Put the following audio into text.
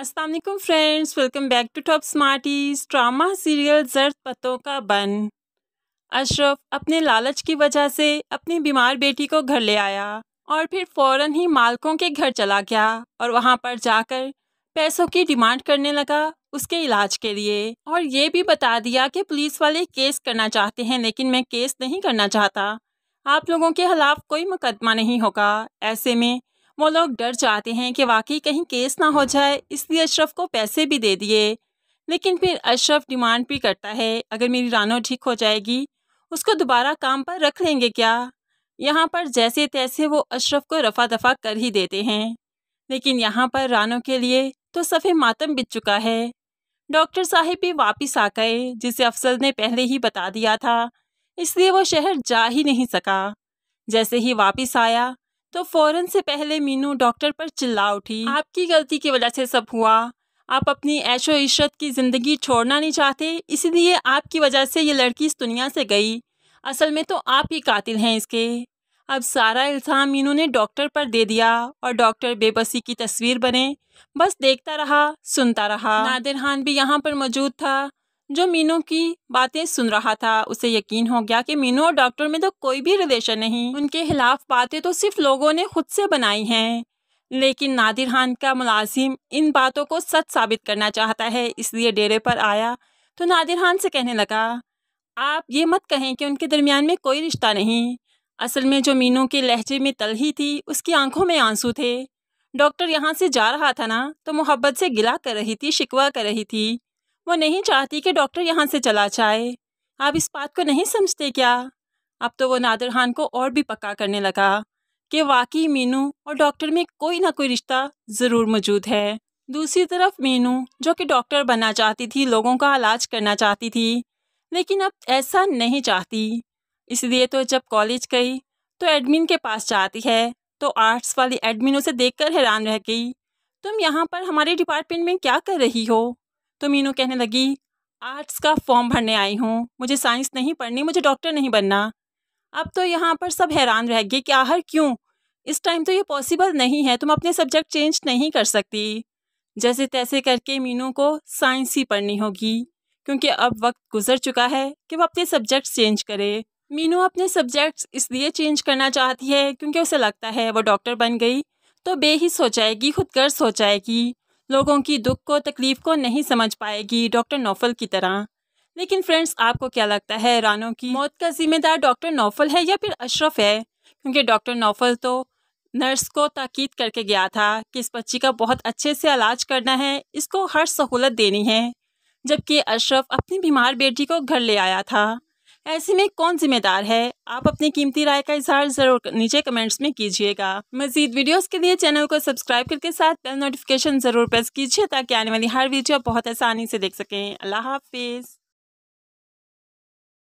Aslam friends welcome back to top smarties drama serial Zard Patton ka बन अशरफ अपने लालच की वजह से अपनी बीमार बेटी को घर ले आया और फिर फौरन ही मालकों के घर चला गया और वहां पर जाकर पैसों की डिमांड करने लगा उसके इलाज के लिए और ये भी बता दिया कि पुलिस वाले केस करना चाहते हैं लेकिन मैं केस नहीं करना चाहता आप लोगों के खिलाफ कोई मुकदमा नहीं होगा ऐसे में वो लोग डर जाते हैं कि वाकई कहीं केस ना हो जाए इसलिए अशरफ को पैसे भी दे दिए लेकिन फिर अशरफ डिमांड भी करता है अगर मेरी रानो ठीक हो जाएगी उसको दोबारा काम पर रख लेंगे क्या यहाँ पर जैसे तैसे वो अशरफ को रफा दफा कर ही देते हैं लेकिन यहाँ पर रानो के लिए तो सफ़े मातम बित चुका है डॉक्टर साहब भी वापस आ गए जिसे अफसल ने पहले ही बता दिया था इसलिए वो शहर जा ही नहीं सका जैसे ही वापस आया तो फौरन से पहले मीनू डॉक्टर पर चिल्ला उठी आपकी गलती की वजह से सब हुआ आप अपनी ऐशो इशरत की ज़िंदगी छोड़ना नहीं चाहते इसलिए आपकी वजह से ये लड़की इस दुनिया से गई असल में तो आप ही कातिल हैं इसके अब सारा इल्ज़ाम मीनू ने डॉक्टर पर दे दिया और डॉक्टर बेबसी की तस्वीर बने बस देखता रहा सुनता रहा नादिर खान भी यहाँ पर मौजूद था जो मीनू की बातें सुन रहा था उसे यकीन हो गया कि मीनू और डॉक्टर में तो कोई भी रिलेशन नहीं उनके खिलाफ बातें तो सिर्फ लोगों ने खुद से बनाई हैं लेकिन नादिर खान का मुलाजिम इन बातों को सच साबित करना चाहता है इसलिए डेरे पर आया तो नादिर खान से कहने लगा आप ये मत कहें कि उनके दरमियान में कोई रिश्ता नहीं असल में जो मीनू के लहजे में तलही थी उसकी आंखों में आंसू थे डॉक्टर यहाँ से जा रहा था ना तो मोहब्बत से गिला कर रही थी शिकवा कर रही थी वो नहीं चाहती कि डॉक्टर यहाँ से चला जाए आप इस बात को नहीं समझते क्या अब तो वो नादर खान को और भी पक्का करने लगा कि वाकई मीनू और डॉक्टर में कोई ना कोई रिश्ता ज़रूर मौजूद है दूसरी तरफ मीनू जो कि डॉक्टर बनना चाहती थी लोगों का इलाज करना चाहती थी लेकिन अब ऐसा नहीं चाहती इसलिए तो जब कॉलेज गई तो एडमिन के पास जाती है तो आर्ट्स वाली एडमिन उसे देखकर हैरान रह गई तुम यहाँ पर हमारे डिपार्टमेंट में क्या कर रही हो तो मीनू कहने लगी आर्ट्स का फॉर्म भरने आई हूँ मुझे साइंस नहीं पढ़नी मुझे डॉक्टर नहीं बनना अब तो यहाँ पर सब हैरान रह गए कि आहर क्यों इस टाइम तो ये पॉसिबल नहीं है तुम अपने सब्जेक्ट चेंज नहीं कर सकती जैसे तैसे करके मीनू को साइंस ही पढ़नी होगी क्योंकि अब वक्त गुजर चुका है कि वह अपने सब्जेक्ट्स चेंज करे मीनू अपने सब्जेक्ट्स इसलिए चेंज करना चाहती है क्योंकि उसे लगता है वो डॉक्टर बन गई तो बेहिस हो जाएगी खुद गर्ज हो जाएगी लोगों की दुख को तकलीफ को नहीं समझ पाएगी डॉक्टर नौफल की तरह लेकिन फ्रेंड्स आपको क्या लगता है रानो की मौत का जिम्मेदार डॉक्टर नौफल है या फिर अशरफ है क्योंकि डॉक्टर नौफल तो नर्स को ताकीद करके गया था कि इस बच्ची का बहुत अच्छे से इलाज करना है इसको हर सहूलत देनी है जबकि अशरफ अपनी बीमार बेटी को घर ले आया था ऐसे में कौन जिम्मेदार है आप अपनी कीमती राय का इजहार जरूर नीचे कमेंट्स में कीजिएगा मजीद वीडियोस के लिए चैनल को सब्सक्राइब करके साथ बेल नोटिफिकेशन जरूर प्रेस कीजिए ताकि आने वाली हर वीडियो बहुत आसानी से देख सकें अल्लाह हाफिज़